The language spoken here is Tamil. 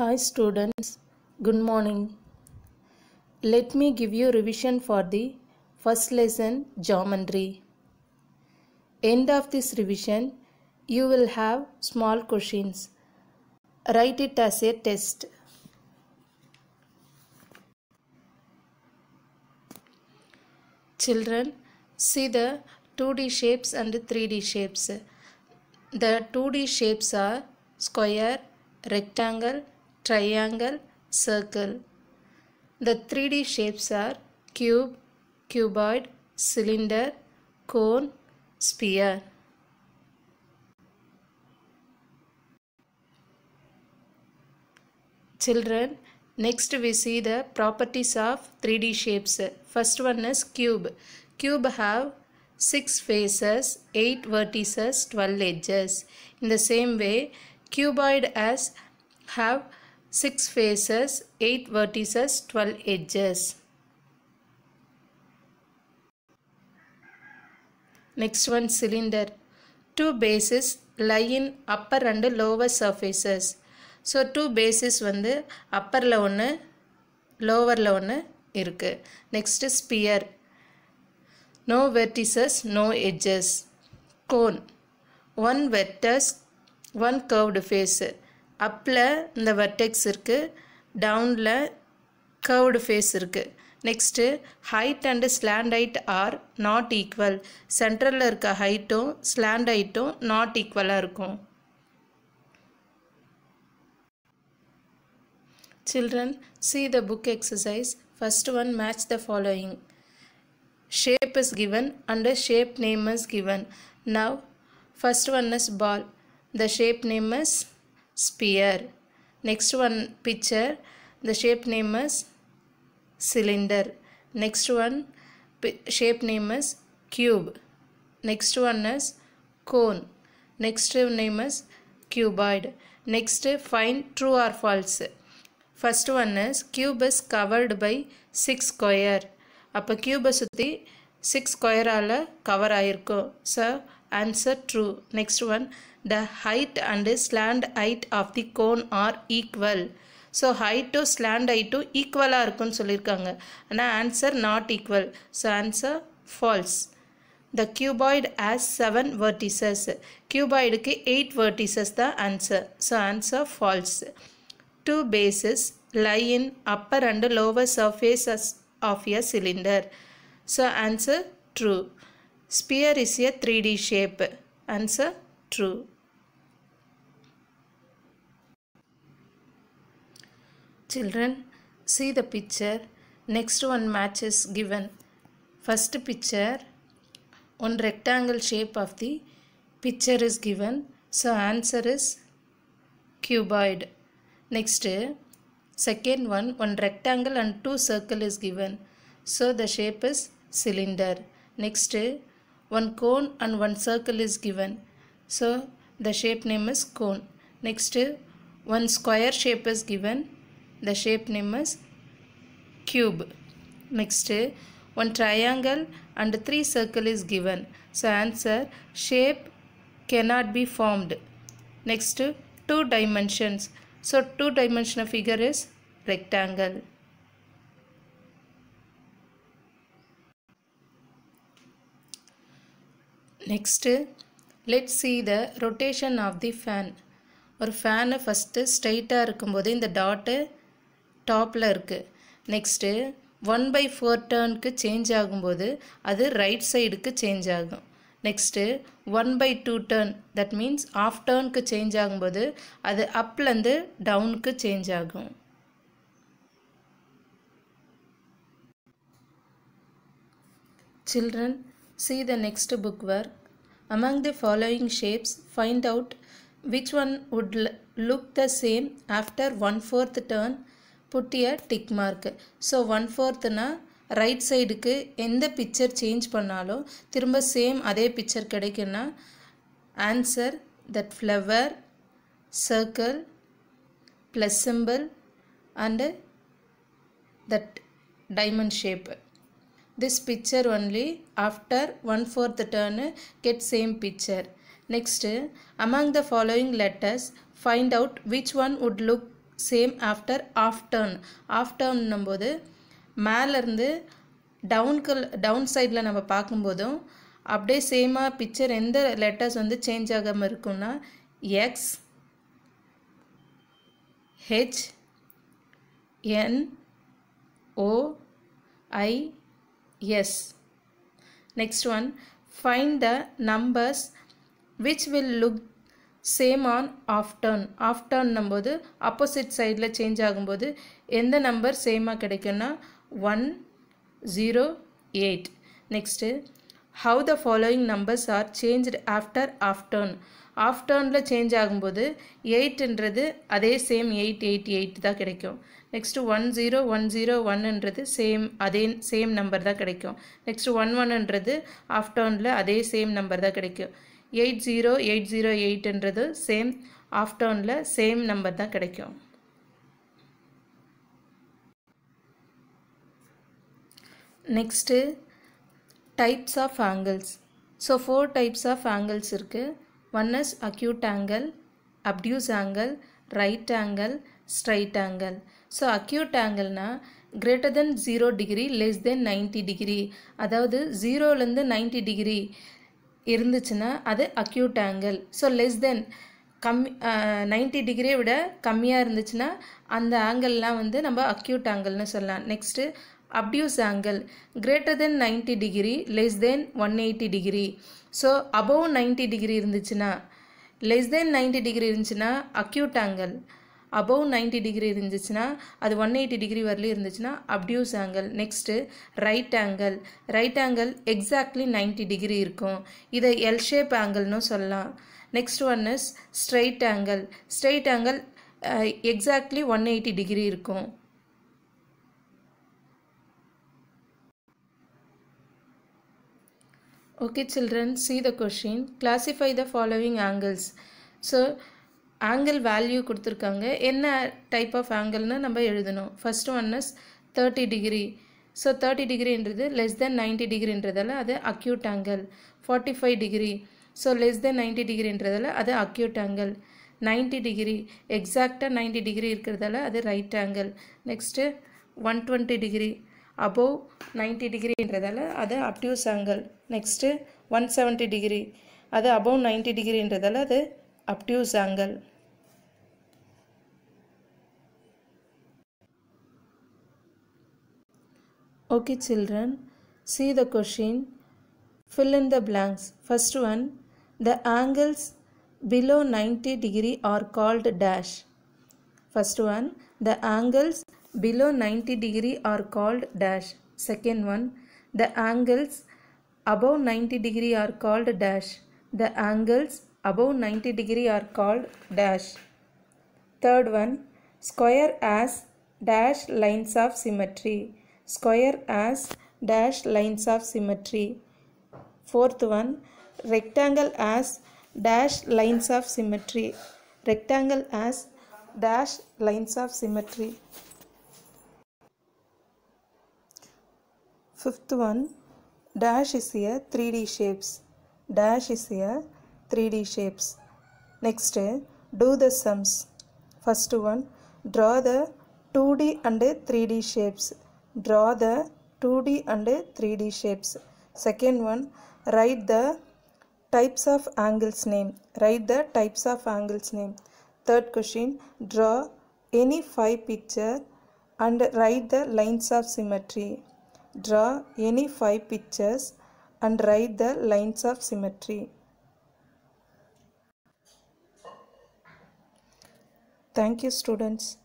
Hi students, good morning. Let me give you revision for the first lesson geometry. End of this revision, you will have small questions. Write it as a test. Children, see the 2D shapes and 3D shapes. The 2D shapes are square, rectangle triangle, circle. The 3D shapes are cube, cuboid, cylinder, cone, sphere. Children, next we see the properties of 3D shapes. First one is cube. Cube have 6 faces, 8 vertices, 12 edges. In the same way, cuboid has have six faces, eight vertices, twelve edges. Next one cylinder. Two bases lie in upper and lower surfaces. So two bases வந்து அப்பரில் ஒன்று லோவரில் ஒன்று Next is sphere No vertices, no edges. Cone. One vertex one curved face. அப்பில் இந்த வெர்டெக்ஸ் இருக்குது டவுனில் கர்வ்டு ஃபேஸ் இருக்குது next height and slant height are not equal சென்ட்ரலில் இருக்க ஹைட்டும் ஸ்லாண்ட் ஹைட்டும் நாட் ஈக்குவலாக இருக்கும் children see the book exercise. First one, match the following. Shape is given Under shape name is given. Now, first one is ball. The shape name is sphere. Next one picture, the shape name is cylinder. Next one shape name is cube. Next one is cone. Next name is cuboid. Next find true or false. First one is cube is covered by 6 square. அப்போ கியூபை சுற்றி சிக்ஸ் ஸ்கொயரால் கவர் ஆகிருக்கும் so answer true next one the height and slant height of the cone are equal so ஹைட்டும் ஸ்லாண்ட் ஹைட்டும் ஈக்குவலாக இருக்கும்னு சொல்லியிருக்காங்க ஆனால் answer not equal so answer false the cuboid has seven vertices கியூபாய்டுக்கு எயிட் வேர்டிசஸ் தான் answer so answer false two faces lie in upper and lower surfaces of a cylinder so answer true sphere is a three D shape answer true. Children, see the picture. Next one matches given. First picture, one rectangle shape of the picture is given. So answer is cuboid. Next, second one, one rectangle and two circle is given. So the shape is cylinder. Next, one cone and one circle is given. So the shape name is cone. Next one square shape is given. The shape name is cube. Next one triangle and three circle is given. So answer shape cannot be formed. Next two dimensions. So two dimensional figure is rectangle. Next let see the rotation of the fan ஒரு ஃபேனு ஃபஸ்ட்டு ஸ்ட்ரைட்டாக இருக்கும்போது இந்த டாட்டு டாப்பில் இருக்குது நெக்ஸ்ட்டு ஒன் பை ஃபோர் டேர்னுக்கு சேஞ்ச் ஆகும்போது அது ரைட் சைடுக்கு சேஞ்ச் ஆகும் next one by two turn that means half டேர்னுக்கு சேஞ்ச் ஆகும்போது அது அப்லேருந்து டவுனுக்கு சேஞ்ச் ஆகும் children see the next book where Among the following shapes, find out which one would look the same after one-fourth turn. Put a tick mark. So, one fourth na right side right சைடுக்கு picture change pannaalo, thirumba same adhe picture picture கிடைக்குன்னா answer that flower, circle, plus symbol and that diamond shape. this picture only after one fourth turn get same picture next among the following letters find out which one would look same after half turn half டேர்ன்னும் போது மேலேருந்து டவுனுக்கு டவுன் சைடில் நம்ம பார்க்கும்போதும் அப்படியே சேமாக பிக்சர் எந்த லெட்டர்ஸ் வந்து சேஞ்ச் ஆகாமல் இருக்கும்னா X H N O I S next one find the numbers which will look same on half turn turn போது ஆப்போசிட் சைடில் சேஞ்ச் ஆகும்போது எந்த நம்பர் சேமாக கிடைக்கும்னா one zero eight next how the following numbers are changed after half turn half டேர்னில் சேஞ்ச் ஆகும்போது எயிட்ன்றது அதே சேம் எயிட் எயிட் எயிட் தான் கிடைக்கும் next one zero one zero ஒன்னுன்றது சேம் அதே சேம் நம்பர் தான் கிடைக்கும் நெக்ஸ்ட்டு ஒன் ஒன்னுன்றது ஆஃப் டேர்னில் அதே சேம் நம்பர் தான் கிடைக்கும் எயிட் ஜீரோ எயிட் ஜீரோ எயிட்ன்றது சேம் ஆஃப் டேர்னில் சேம் நம்பர் தான் கிடைக்கும் next types of angles so four types of angles இருக்குது one is acute angle obtuse angle right angle straight angle so acute ஆங்கிள்னால் greater than zero degree less than ninety degree அதாவது ஜீரோலேருந்து நைன்ட்டி டிகிரி இருந்துச்சுன்னா அது acute angle so less than கம்மி நைன்ட்டி டிகிரியை விட கம்மியாக இருந்துச்சுன்னா அந்த ஆங்கிள்லாம் வந்து நம்ம அக்யூட் ஆங்கிள்னு சொல்லலாம் next obtuse angle greater than ninety degree less than one eighty degree so above ninety degree இருந்துச்சுன்னா லெஸ் தென் நைன்ட்டி டிகிரி இருந்துச்சுன்னா acute angle above ninety degree இருந்துச்சுன்னா அது ஒன் எயிட்டி டிகிரி வரலையும் இருந்துச்சுன்னா obtuse angle next right angle right angle exactly ninety degree இருக்கும் இதை எல் ஷேப் ஆங்கிள்னு சொல்லலாம் next one is straight angle straight angle exactly one eighty degree இருக்கும் Okay children, see the question. Classify the following angles. So, angle value கொடுத்திருக்காங்க என்ன type of angleன்னு நம்ம எழுதணும். First one is 30 degree. So, 30 degree என்றது less than 90 degree என்றதால அது acute angle. 45 degree. So, less than 90 degree என்றதால அது acute angle. 90 degree. Exact 90 degree இருக்கிறதால அது right angle. Next, 120 degree. Above ninety டிகிரின்றதால் அது obtuse angle next one seventy degree அது அபோவ் நைன்டி டிகிரின்றதால் அது obtuse angle okay children see the question fill in the blanks first one the angles below ninety degree are called dash first one the angles below 90 degree are called dash. Second one, the angles above 90 degree are called dash. The angles above 90 degree are called dash. Third one, square as dash lines of symmetry. Square as dash lines of symmetry. Fourth one, rectangle as dash lines of symmetry. Rectangle as dash lines of symmetry. Fifth one, dash is a 3D shapes. Dash is a 3D shapes. Next, do the sums. First one, draw the 2D and 3D shapes. Draw the 2D and 3D shapes. Second one, write the types of angles name. Write the types of angles name. Third question, draw any five picture and write the lines of symmetry. Draw any five pictures and write the lines of symmetry. Thank you students.